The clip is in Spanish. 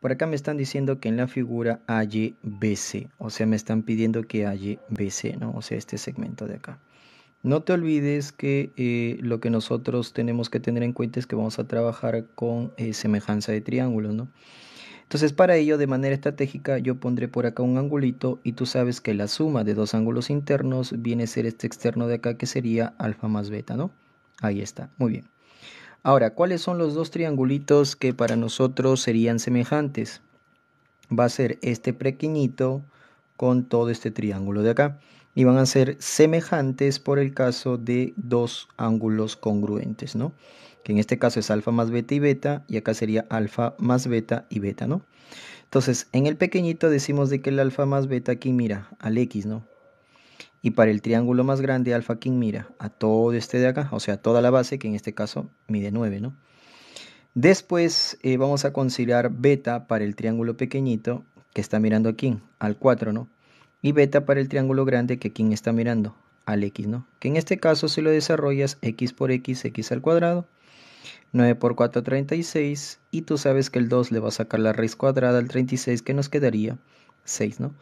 Por acá me están diciendo que en la figura hay BC, o sea, me están pidiendo que halle BC, ¿no? O sea, este segmento de acá. No te olvides que eh, lo que nosotros tenemos que tener en cuenta es que vamos a trabajar con eh, semejanza de triángulos, ¿no? Entonces, para ello, de manera estratégica, yo pondré por acá un angulito y tú sabes que la suma de dos ángulos internos viene a ser este externo de acá que sería alfa más beta, ¿no? Ahí está, muy bien. Ahora, ¿cuáles son los dos triangulitos que para nosotros serían semejantes? Va a ser este pequeñito con todo este triángulo de acá. Y van a ser semejantes por el caso de dos ángulos congruentes, ¿no? Que en este caso es alfa más beta y beta, y acá sería alfa más beta y beta, ¿no? Entonces, en el pequeñito decimos de que el alfa más beta aquí, mira, al x, ¿no? Y para el triángulo más grande, alfa ¿quién mira a todo este de acá, o sea, toda la base, que en este caso mide 9, ¿no? Después eh, vamos a considerar beta para el triángulo pequeñito, que está mirando aquí, al 4, ¿no? Y beta para el triángulo grande, que quien está mirando, al x, ¿no? Que en este caso si lo desarrollas x por x, x al cuadrado, 9 por 4, 36, y tú sabes que el 2 le va a sacar la raíz cuadrada al 36, que nos quedaría 6, ¿no?